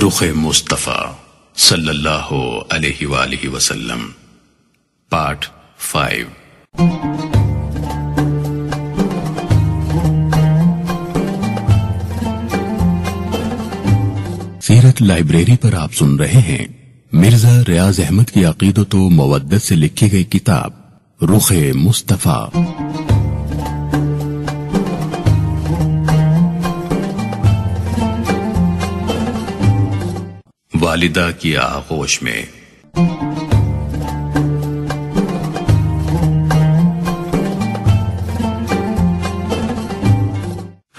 रुख मुस्तफ़ा सल्लल्लाहु अलैहि वालैहि वसल्लम पार्ट फाइव सीरत लाइब्रेरी पर आप सुन रहे हैं मिर्जा रियाज अहमद की अकीदत मवदत से लिखी गई किताब रुख मुस्तफ़ा वालिदा की आगोश में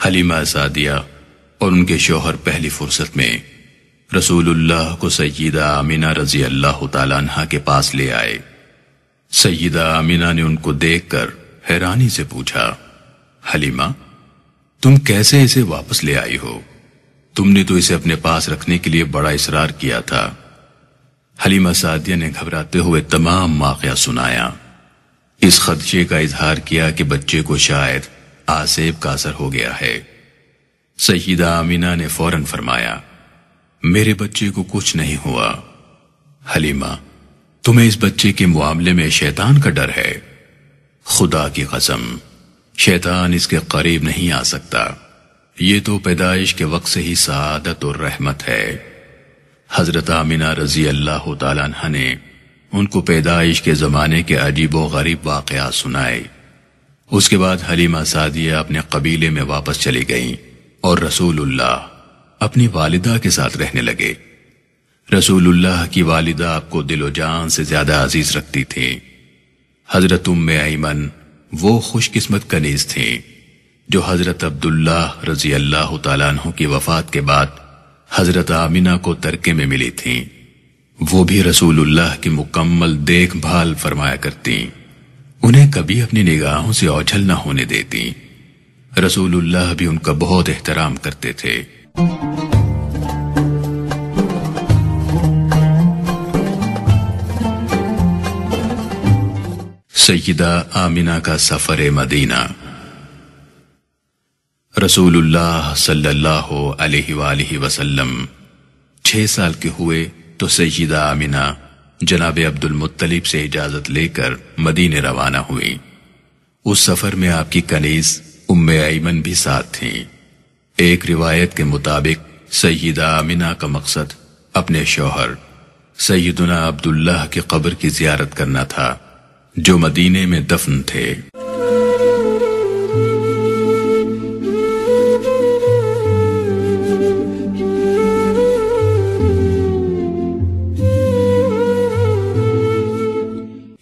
हलीमा सादिया और उनके शोहर पहली फुर्सत में रसूलुल्लाह को सईदा अमीना रजी अल्लाह तला के पास ले आए सईदा अमीना ने उनको देखकर हैरानी से पूछा हलीमा तुम कैसे इसे वापस ले आई हो तुमने तो इसे अपने पास रखने के लिए बड़ा इसरार किया था हलीमा सादिया ने घबराते हुए तमाम वाकया सुनाया इस खदशे का इजहार किया कि बच्चे को शायद आसेब का असर हो गया है सहीदा अमीना ने फौरन फरमाया मेरे बच्चे को कुछ नहीं हुआ हलीमा तुम्हें इस बच्चे के मामले में शैतान का डर है खुदा की कसम शैतान इसके करीब नहीं आ सकता ये तो पैदाइश के वक्त से ही सदत और रहमत है हजरत आमिना रजी अल्लाह तला ने उनको पैदाइश के ज़माने के अजीबो गरीब वाक़ात सुनाए उसके बाद हलीमा सादिया अपने कबीले में वापस चली गई और रसूलुल्लाह अपनी वालिदा के साथ रहने लगे रसूल की वालिदा आपको दिलो जान से ज्यादा अजीज रखती थी हजरत उम्मन वो खुशकिस्मत कनीज थी जो हज़रत अब्दुल्ला रजी अल्लाह तला की वफात के बाद हज़रत आमिना को तरके में मिली थी वो भी रसूलुल्लाह की मुकम्मल देखभाल फरमाया करती उन्हें कभी अपनी निगाहों से औझल न होने देती रसूलुल्लाह भी उनका बहुत एहतराम करते थे सैदा आमिना का सफर मदीना रसूलुल्लाह सल्लल्लाहु अलैहि वालैहि वसल्लम छह साल के हुए तो सईदा अमीना जनाब अब्दुल मुत्तलिब से इजाजत लेकर मदीने रवाना हुई उस सफर में आपकी कनीज उम्म ऐमन भी साथ थी एक रिवायत के मुताबिक सईदा अमीना का मकसद अपने शौहर सैदना अब्दुल्लाह की कब्र की जियारत करना था जो मदीने में दफन थे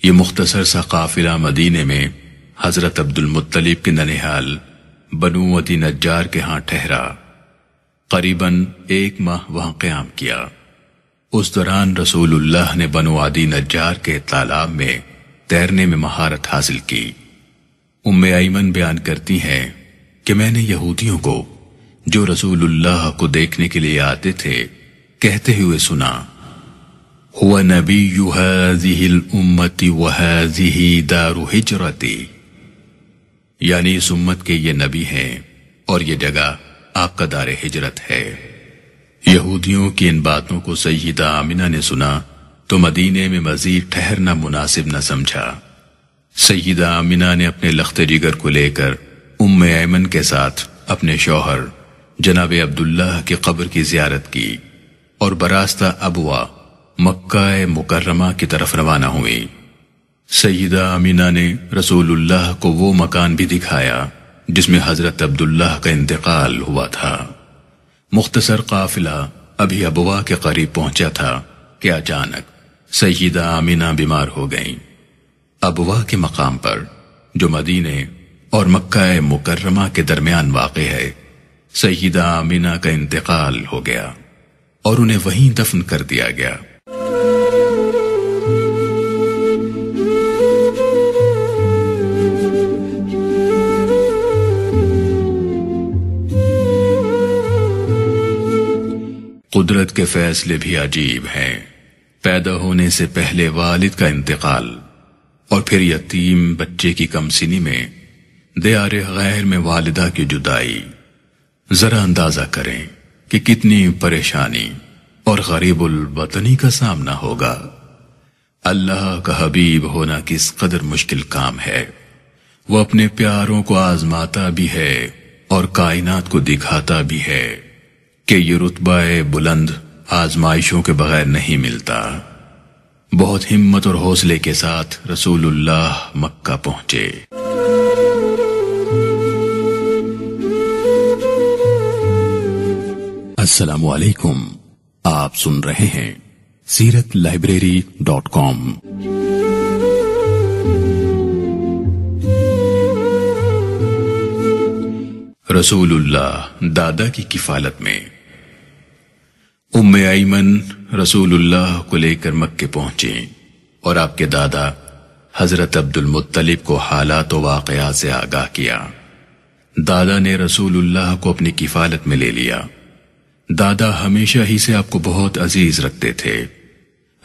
ये मुख्तसर सा काफिला मदीने में हजरत अब्दुल मुत्तलिब के ननिहाल बनु अदी नज्जार के यहां ठहरा करीबन एक माह वहां क्याम किया उस दौरान रसूलुल्लाह ने बनु नज्जार के तालाब में तैरने में महारत हासिल की उम्मे आयमन बयान करती हैं कि मैंने यहूदियों को जो रसूलुल्लाह को देखने के लिए आते थे कहते हुए सुना ونبي هذه الأمة وهذه دار هجرتي यानी इस उम्मत के ये नबी हैं और ये जगह आपका दार हिजरत है यहूदियों की इन बातों को सईदा आमिना ने सुना तो मदीने में मजीद ठहरना मुनासिब न समझा सईदा आमिना ने अपने लख्त जिगर को लेकर उम्म ऐमन के साथ अपने शौहर जनाब अब्दुल्ला की कब्र की जियारत की और बरास्ता अबुआ मक्का मुकर्रमा की तरफ रवाना हुई सईदा अमीना ने रसूलुल्लाह को वो मकान भी दिखाया जिसमें हजरत अब्दुल्लाह का इंतकाल हुआ था मुख्तसर काफिला अभी अबुआ के करीब पहुंचा था कि अचानक सईदा अमीना बीमार हो गईं। अबुआ के मकाम पर जो मदीने और मक्का मुकर्रमा के दरमियान वाक़ है सईदा अमीना का इंतकाल हो गया और उन्हें वहीं दफन कर दिया गया कुदरत के फैसले भी अजीब हैं पैदा होने से पहले वालिद का इंतकाल और फिर यतीम बच्चे की कमसिनी में दियार गैर में वालिदा की जुदाई जरा अंदाजा करें कि कितनी परेशानी और गरीबुल वतनी का सामना होगा अल्लाह का हबीब होना किस कदर मुश्किल काम है वो अपने प्यारों को आजमाता भी है और कायनात को दिखाता भी है कि ये रुतबा बुलंद आजमाइशों के बगैर नहीं मिलता बहुत हिम्मत और हौसले के साथ रसूलुल्लाह मक्का पहुंचे अस्सलाम वालेकुम आप सुन रहे हैं सीरत लाइब्रेरी डॉट कॉम रसूलुल्लाह दादा की किफालत में उम आईमन रसूलुल्लाह को लेकर मक्के पहुंचे और आपके दादा हजरत अब्दुल मुत्तलिब को हालात वाकयात से आगाह किया दादा ने रसूलुल्लाह को अपनी किफालत में ले लिया दादा हमेशा ही से आपको बहुत अजीज रखते थे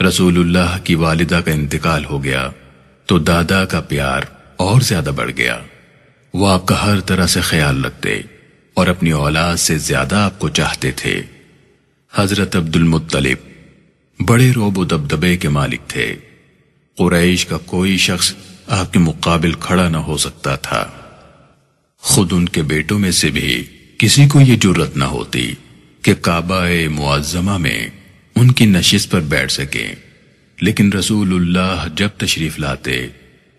रसूलुल्लाह की वालिदा का इंतकाल हो गया तो दादा का प्यार और ज्यादा बढ़ गया वो आपका हर तरह से ख्याल रखते और अपनी औलाद से ज्यादा आपको चाहते थे हजरत अब्दुल मुत्तलिब बड़े रोब दबदबे के मालिक थे कुरैश का कोई शख्स आपके मुकाबिल खड़ा न हो सकता था खुद उनके बेटों में से भी किसी को यह जरूरत न होती कि काबा मुआजमा में उनकी नशिश पर बैठ सके लेकिन रसूलुल्लाह जब तशरीफ लाते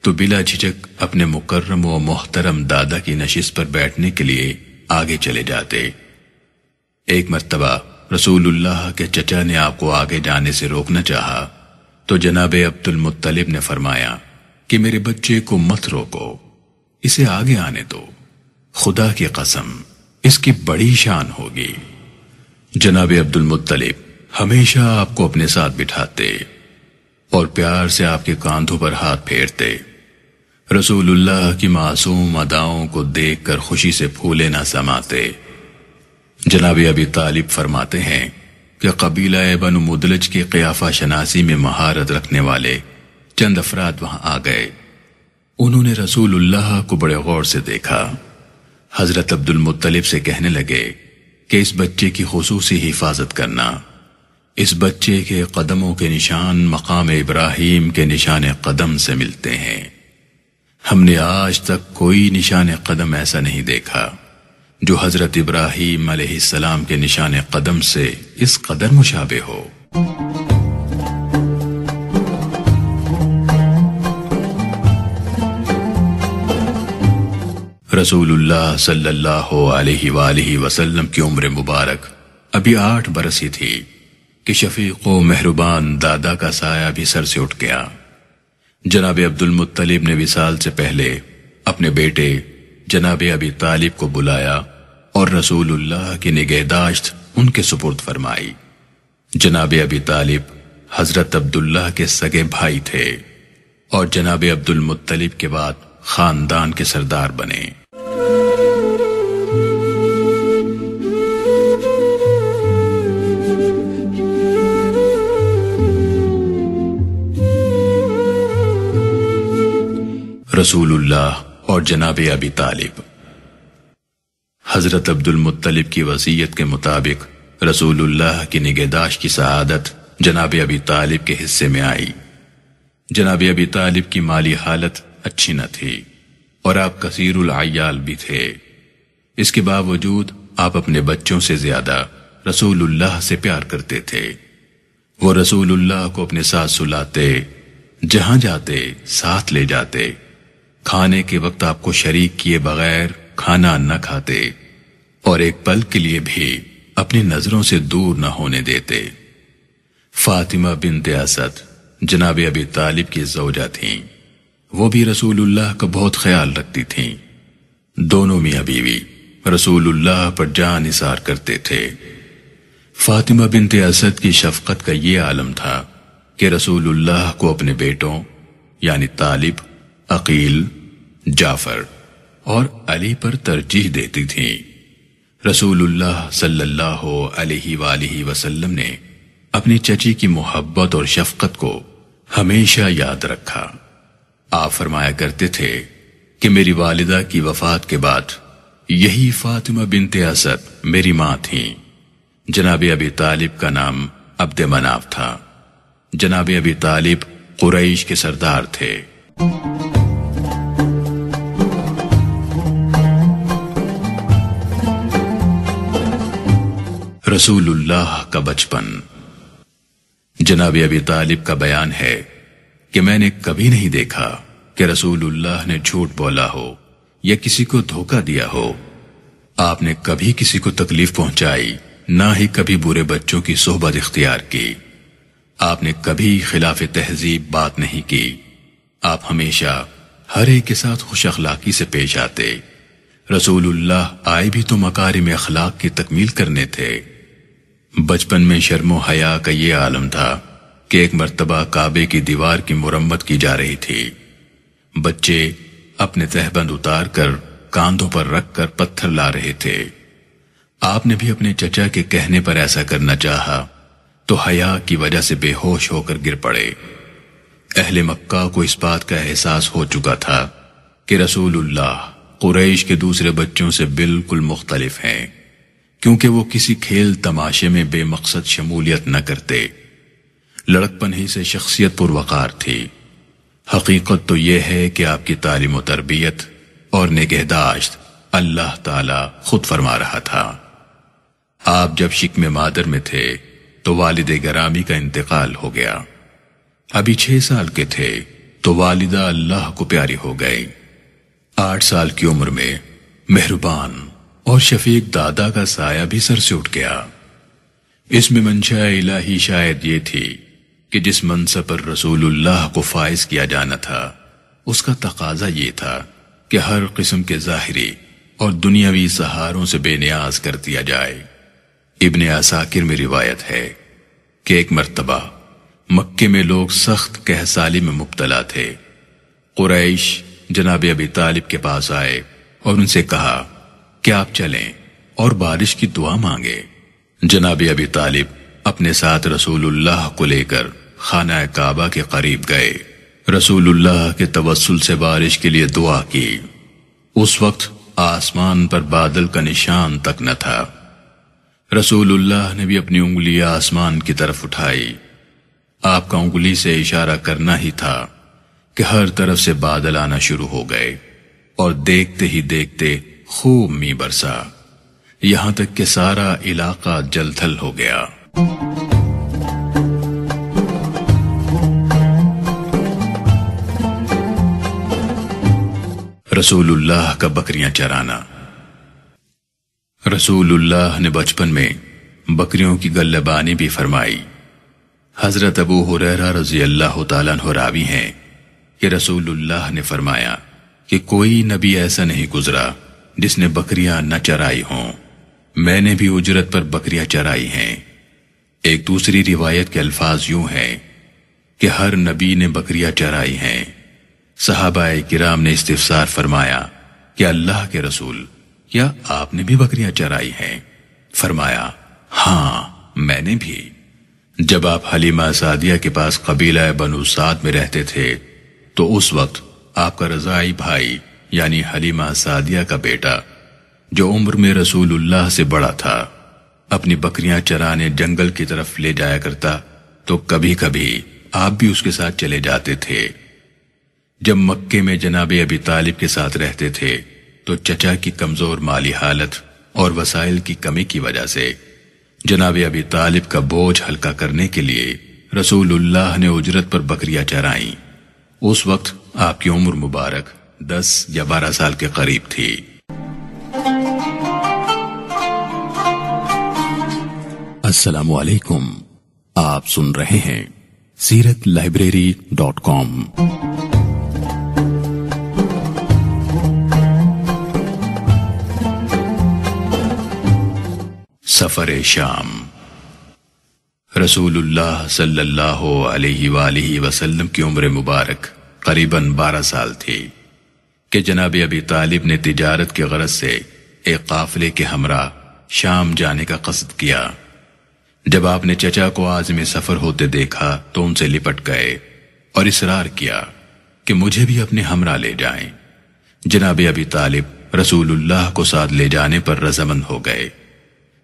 तो बिला झिझक अपने मुकर्रम व मोहतरम दादा की नशिश पर बैठने के लिए आगे चले जाते एक मरतबा रसूलुल्लाह के चचा ने आपको आगे जाने से रोकना चाहा तो जनाब अब्दुल मुत्तलिब ने फरमाया कि मेरे बच्चे को मत रोको इसे आगे आने दो खुदा की कसम इसकी बड़ी शान होगी जनाब अब्दुल मुत्तलिब हमेशा आपको अपने साथ बिठाते और प्यार से आपके कांधों पर हाथ फेरते रसूलुल्लाह की मासूम अदाओं को देखकर खुशी से फूले ना समाते जनाब अबी तालिब फरमाते हैं कि कबीला बन मुदलज के क़ियाफ़ा शनासी में महारत रखने वाले चंद अफराद वहां आ गए उन्होंने रसूलुल्लाह को बड़े गौर से देखा हज़रत अब्दुल मुतलिब से कहने लगे कि इस बच्चे की खसूसी हिफाजत करना इस बच्चे के कदमों के निशान मकाम इब्राहिम के निशान कदम से मिलते हैं हमने आज तक कोई निशान कदम ऐसा नहीं देखा जो हजरत इब्राहिम सलाम के निशान कदम से इस कदर मुशाबे हो रसूलुल्लाह सल्लल्लाहु अलैहि वसल्लम वसल्लम की उम्र मुबारक अभी आठ बरस ही थी कि शफीक व मेहरबान दादा का साया भी सर से उठ गया जनाब अब्दुल मुत्तलिब ने विसाल से पहले अपने बेटे जनाब अबी तालिब को बुलाया और रसूलुल्लाह की निगहदाश्त उनके सुपुर्द फरमाई जनाब अबी तालिब हजरत अब्दुल्लाह के सगे भाई थे और जनाब अब्दुल मुत्तलिब के बाद खानदान के सरदार बने रसूलुल्लाह और जनाब अबी तालिब हज़रत अब्दुल मुतलिब की वसीयत के मुताबिक रसूल की निगहदाश की शहादत जनाब अबी तालिब के हिस्से में आई जनाब अबी तालिब की माली हालत अच्छी न थी और आप कसीरयाल भी थे इसके बावजूद आप अपने बच्चों से ज्यादा रसूल से प्यार करते थे वो रसूलुल्लाह को अपने साथ सुलाते जहां जाते साथ ले जाते खाने के वक्त आपको शरीक किए बगैर खाना न खाते और एक पल के लिए भी अपनी नजरों से दूर न होने देते फातिमा बिन तयासत जनाब अबी तालिब की जोजा थीं वो भी रसूलुल्लाह का बहुत ख्याल रखती थीं दोनों मियाँ बीवी रसूलुल्लाह पर जान इसार करते थे फातिमा बिन तयासत की शफकत का ये आलम था कि रसूलुल्लाह को अपने बेटों यानी तालिब अकील जाफर और अली पर तरजीह देती थी रसूलुल्लाह सल्लल्लाहु अलैहि वालैहि वसल्लम ने अपनी चची की मोहब्बत और शफकत को हमेशा याद रखा आप फरमाया करते थे कि मेरी वालिदा की वफात के बाद यही फातिमा बिनते असद मेरी माँ थी जनाब अबी तालिब का नाम अब्द मनाफ था जनाब अबी तालिब कुरैश के सरदार थे रसूलुल्लाह का बचपन जनाब अबी तालिब का बयान है कि मैंने कभी नहीं देखा कि रसूलुल्लाह ने झूठ बोला हो या किसी को धोखा दिया हो आपने कभी किसी को तकलीफ पहुंचाई ना ही कभी बुरे बच्चों की सोहबत इख्तियार की आपने कभी खिलाफ तहजीब बात नहीं की आप हमेशा हर एक के साथ खुश अखलाकी से पेश आते रसूलुल्लाह आए भी तो मकारी में अखलाक की तकमील करने थे बचपन में शर्मो हया का ये आलम था कि एक मरतबा काबे की दीवार की मुरम्मत की जा रही थी बच्चे अपने तहबंद उतार कर कांधों पर रख कर पत्थर ला रहे थे आपने भी अपने चचा के कहने पर ऐसा करना चाहा तो हया की वजह से बेहोश होकर गिर पड़े अहले मक्का को इस बात का एहसास हो चुका था कि रसूल कुरैश के दूसरे बच्चों से बिल्कुल मुख्तलिफ हैं क्योंकि वो किसी खेल तमाशे में बेमकसद शमूलियत न करते लड़कपन ही से शख्सियत पुरवकार थी हकीकत तो यह है कि आपकी तालीम तरबियत और निगहदाश्त अल्लाह ताला खुद फरमा रहा था आप जब शिकम मादर में थे तो वालिद गरामी का इंतकाल हो गया अभी छह साल के थे तो वालिदा अल्लाह को प्यारी हो गई आठ साल की उम्र में मेहरबान और शफीक दादा का साया भी सर से उठ गया इसमें मंशा इलाही शायद ये थी कि जिस मनसब पर रसूलुल्लाह को फायज किया जाना था उसका तकाजा ये था कि हर किस्म के ज़ाहरी और दुनियावी सहारों से बेनियाज कर दिया जाए इबन असाकिर में रिवायत है कि एक मरतबा मक्के में लोग सख्त कहसाली में मुबतला थे कुरैश जनाब अबी तालिब के पास आए और उनसे कहा कि आप चलें और बारिश की दुआ मांगे जनाब अबी तालिब अपने साथ रसूलुल्लाह को लेकर खाना काबा के करीब गए रसूलुल्लाह के तवसल से बारिश के लिए दुआ की उस वक्त आसमान पर बादल का निशान तक न था रसूलुल्लाह ने भी अपनी उंगली आसमान की तरफ उठाई आपका उंगली से इशारा करना ही था कि हर तरफ से बादल आना शुरू हो गए और देखते ही देखते खूब मी बरसा यहां तक कि सारा इलाका जलथल हो गया रसूलुल्लाह का बकरियां चराना रसूलुल्लाह ने बचपन में बकरियों की गल्लबानी भी फरमाई हजरत अबू हुरैरा रजी अल्लाह तलावी हैं कि रसूलुल्लाह ने फरमाया कि कोई नबी ऐसा नहीं गुजरा जिसने बकरियां न चराई हों मैंने भी उजरत पर बकरियां चराई हैं एक दूसरी रिवायत के अल्फाज यूं हैं कि हर नबी ने बकरियां चराई हैं सहाबाए किराम ने इस्तफसार फरमाया कि अल्लाह के रसूल क्या आपने भी बकरियां चराई हैं फरमाया हाँ मैंने भी जब आप हलीमा सादिया के पास कबीला बनू साद में रहते थे तो उस वक्त आपका रजाई भाई यानी हलीमा सादिया का बेटा जो उम्र में रसूलुल्लाह से बड़ा था अपनी बकरियां चराने जंगल की तरफ ले जाया करता तो कभी कभी आप भी उसके साथ चले जाते थे जब मक्के में जनाब अभी तालिब के साथ रहते थे तो चचा की कमजोर माली हालत और वसाइल की कमी की वजह से जनाब अभी तालिब का बोझ हल्का करने के लिए रसूलुल्लाह ने उजरत पर बकरियां चराई उस वक्त आपकी उम्र मुबारक दस या बारह साल के करीब थी अस्सलाम वालेकुम आप सुन रहे हैं सीरत लाइब्रेरी डॉट कॉम सफर शाम रसूलुल्लाह सल्लल्लाहु अलैहि वसल्लम की उम्र मुबारक करीबन बारह साल थी कि जनाब अबी तालिब ने तिजारत की गरज से एक काफिले के हमरा शाम जाने का कस्द किया जब आपने चचा को आज में सफर होते देखा तो उनसे लिपट गए और इसरार किया कि मुझे भी अपने हमरा ले जाए जनाब अबी तालिब रसूलुल्लाह को साथ ले जाने पर रजामंद हो गए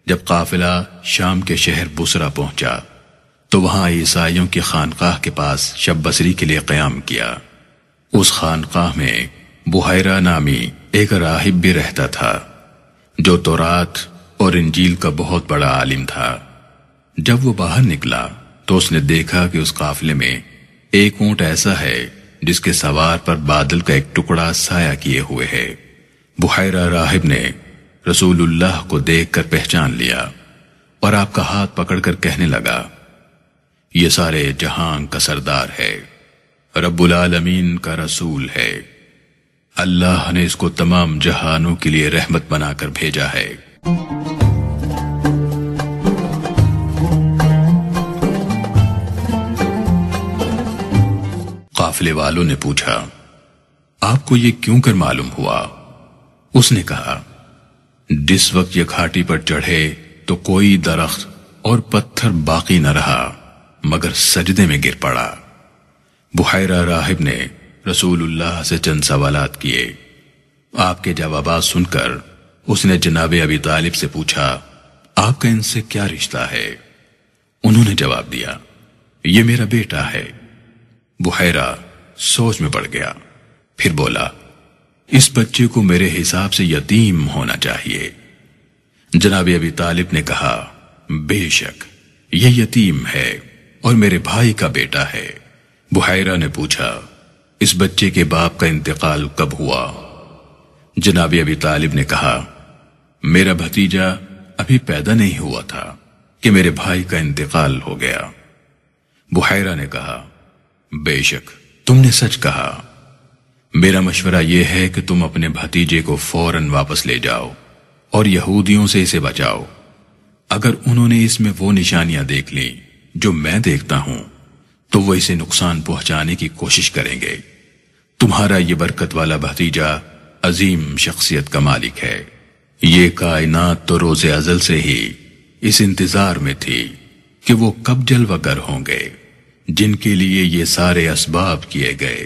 जब काफिला शाम के शहर बुसरा पहुंचा तो वहां ईसाइयों की खानकाह के पास शब बसरी के लिए क्याम किया उस खानकाह में बुहरा नामी एक राहिब भी रहता था जो तो रात और इंजील का बहुत बड़ा आलिम था जब वो बाहर निकला तो उसने देखा कि उस काफिले में एक ऊंट ऐसा है जिसके सवार पर बादल का एक टुकड़ा साया किए हुए है बुहरा राहिब ने रसूलुल्लाह को देखकर पहचान लिया और आपका हाथ पकड़कर कहने लगा ये सारे जहां का सरदार है रब्बुल आलमीन का रसूल है अल्लाह ने इसको तमाम जहानों के लिए रहमत बनाकर भेजा है काफिले वालों ने पूछा आपको यह क्यों कर मालूम हुआ उसने कहा जिस वक्त यह घाटी पर चढ़े तो कोई दरख्त और पत्थर बाकी न रहा मगर सजदे में गिर पड़ा बुहरा राहिब ने रसूलुल्लाह से चंद सवालात किए आपके जवाब सुनकर उसने जनाब अबी तालिब से पूछा आपका इनसे क्या रिश्ता है उन्होंने जवाब दिया ये मेरा बेटा है बुहैरा सोच में पड़ गया फिर बोला इस बच्चे को मेरे हिसाब से यतीम होना चाहिए जनाब अबी तालिब ने कहा बेशक यह यतीम है और मेरे भाई का बेटा है बुहैरा ने पूछा इस बच्चे के बाप का इंतकाल कब हुआ जनाबी अबी तालिब ने कहा मेरा भतीजा अभी पैदा नहीं हुआ था कि मेरे भाई का इंतकाल हो गया बुहैरा ने कहा बेशक तुमने सच कहा मेरा मशवरा यह है कि तुम अपने भतीजे को फौरन वापस ले जाओ और यहूदियों से इसे बचाओ अगर उन्होंने इसमें वो निशानियां देख ली जो मैं देखता हूं तो वो इसे नुकसान पहुंचाने की कोशिश करेंगे तुम्हारा ये बरकत वाला भतीजा अजीम शख्सियत का मालिक है ये कायनात तो रोज अजल से ही इस इंतजार में थी कि वो कब जलवगर होंगे जिनके लिए ये सारे असबाब किए गए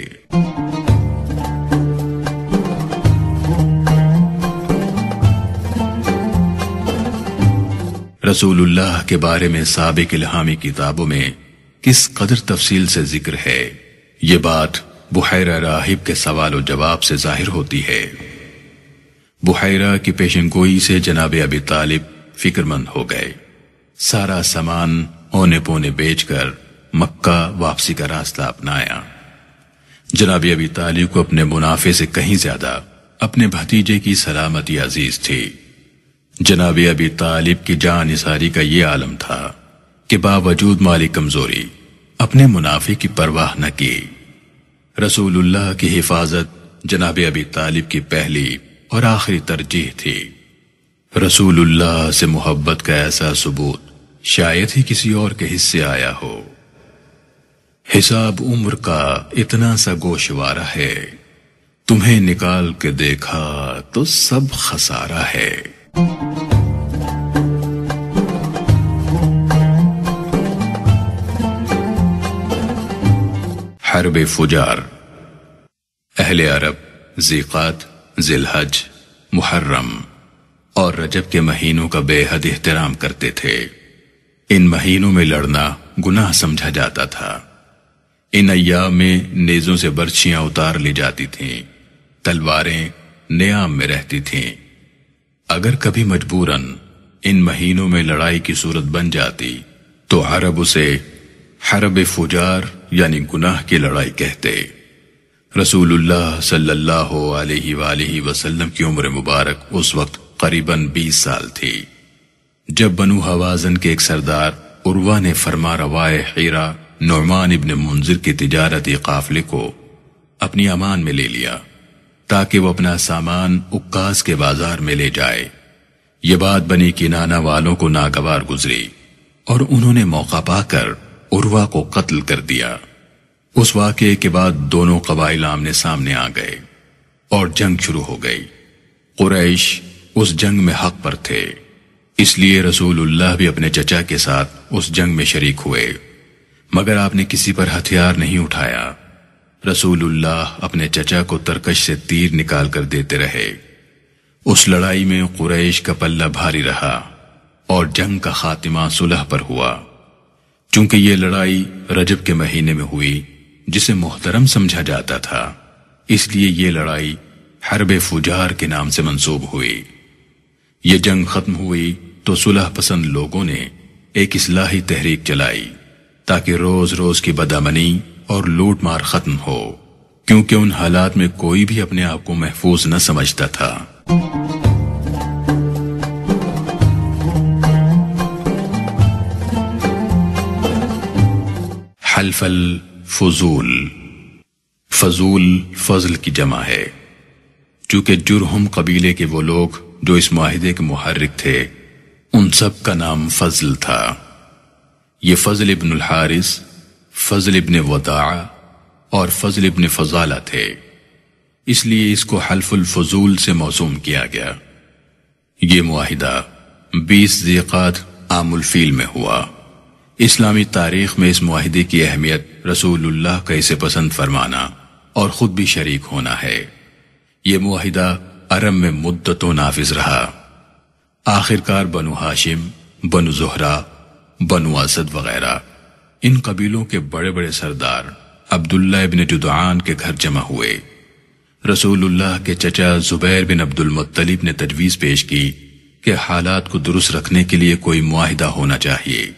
रसूलुल्लाह के बारे में सबक इलाहामी किताबों में किस कदर तफसील से जिक्र है ये बात बुहरा राहिब के सवाल और जवाब से जाहिर होती है बुहरा की पेशन गोई से जनाब अबी तालिब फिक्रमंद हो गए सारा सामान ओने पोने बेचकर मक्का वापसी का रास्ता अपनाया जनाब अबी तालिब को अपने मुनाफे से कहीं ज्यादा अपने भतीजे की सलामती अजीज थी जनाब अबी तालिब की जान इसारी का यह आलम था कि बावजूद माली कमजोरी अपने मुनाफे की परवाह न की रसूलुल्लाह की हिफाजत जनाब अबी तालिब की पहली और आखिरी तरजीह थी रसूलुल्लाह से मोहब्बत का ऐसा सबूत शायद ही किसी और के हिस्से आया हो हिसाब उम्र का इतना सा गोशवारा है तुम्हें निकाल के देखा तो सब खसारा है हरब फुजार अहल अरब जीक़ात जिलहज मुहर्रम और रजब के महीनों का बेहद एहतराम करते थे इन महीनों में लड़ना गुनाह समझा जाता था इन अयाम में नेजों से बर्छियां उतार ली जाती थी तलवारें नियाम में रहती थी अगर कभी मजबूरन इन महीनों में लड़ाई की सूरत बन जाती तो अरब उसे हरब फुजार यानी गुनाह की लड़ाई कहते रसूलुल्लाह सल्लल्लाहु अलैहि वालैहि वसल्लम की उम्र मुबारक उस वक्त करीबन बीस साल थी जब बनु हवाजन के एक सरदार उर्वा ने फरमा रवाए हीरा नौमान इबन मुंजिर के तिजारती काफले को अपनी अमान में ले लिया ताकि वो अपना सामान उक्कास के बाजार में ले जाए यह बात बनी कि नाना वालों को नागवार गुजरी और उन्होंने मौका पाकर उर्वा को कत्ल कर दिया उस वाकये के बाद दोनों कबाइल आमने सामने आ गए और जंग शुरू हो गई कुरैश उस जंग में हक पर थे इसलिए रसूलुल्लाह भी अपने चचा के साथ उस जंग में शरीक हुए मगर आपने किसी पर हथियार नहीं उठाया रसूलुल्लाह अपने चचा को तरकश से तीर निकाल कर देते रहे उस लड़ाई में कुरैश का पल्ला भारी रहा और जंग का खातिमा सुलह पर हुआ चूंकि ये लड़ाई रजब के महीने में हुई जिसे मोहतरम समझा जाता था इसलिए ये लड़ाई हरब फुजार के नाम से मंसूब हुई ये जंग खत्म हुई तो सुलह पसंद लोगों ने एक इसलाही तहरीक चलाई ताकि रोज रोज की बदामनी और लूटमार खत्म हो क्योंकि उन हालात में कोई भी अपने आप को महफूज न समझता था हल्फ फजूल फजूल फजल की जमा है चूंकि जुर्म कबीले के वो लोग जो इस माहिदे के मुहरिक थे उन सब का नाम फजल था ये फजल इबन हारिस फजल इबन वदा और फजल इबन फजाला थे इसलिए इसको हल्फुल फजूल से मौसूम किया गया ये माहिदा बीस जीकात आमुल फील में हुआ इस्लामी तारीख में इस माहदे की अहमियत रसूल का इसे पसंद फरमाना और खुद भी शरीक होना है ये माहिदा अरब में मुद्दत नाफिज रहा आखिरकार बनु हाशिम बनु जहरा बनु असद वगैरह इन कबीलों के बड़े बड़े सरदार अब्दुल्ला इबन जुदान के घर जमा हुए रसूलुल्लाह के चचा जुबैर बिन अब्दुल मुत्तलिब ने तजवीज पेश की कि हालात को दुरुस्त रखने के लिए कोई माहिदा होना चाहिए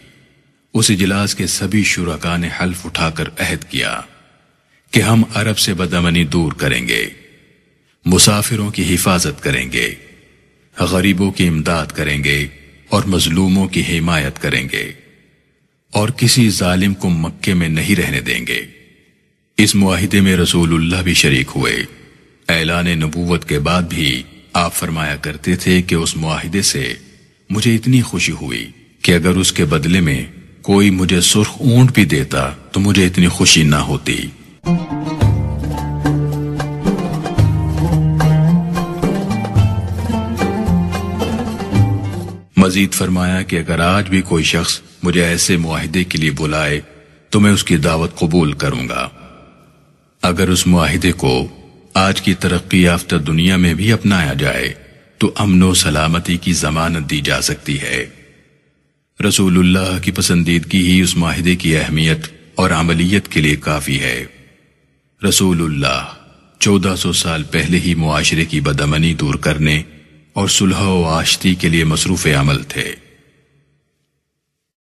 उस इजलास के सभी शुरा ने हल्फ उठाकर अहद किया कि हम अरब से बदमनी दूर करेंगे मुसाफिरों की हिफाजत करेंगे गरीबों की इमदाद करेंगे और मजलूमों की हिमायत करेंगे और किसी जालिम को मक्के में नहीं रहने देंगे इस मुहिदे में रसूलुल्लाह भी शरीक हुए ऐलान नबूवत के बाद भी आप फरमाया करते थे कि उस मुआहदे से मुझे इतनी खुशी हुई कि अगर उसके बदले में कोई मुझे सुर्ख ऊंट भी देता तो मुझे इतनी खुशी ना होती मजीद फरमाया कि अगर आज भी कोई शख्स मुझे ऐसे मुआहदे के लिए बुलाए तो मैं उसकी दावत कबूल करूंगा अगर उस मुआहदे को आज की तरक्की याफ्ता दुनिया में भी अपनाया जाए तो अमनो सलामती की जमानत दी जा सकती है रसूलुल्लाह की पसंदीदगी ही उस माहिदे की अहमियत और अमलियत के लिए काफ़ी है रसूलुल्लाह 1400 साल पहले ही मुआशरे की बदमनी दूर करने और सुलह व आश्ती के लिए मसरूफ़ अमल थे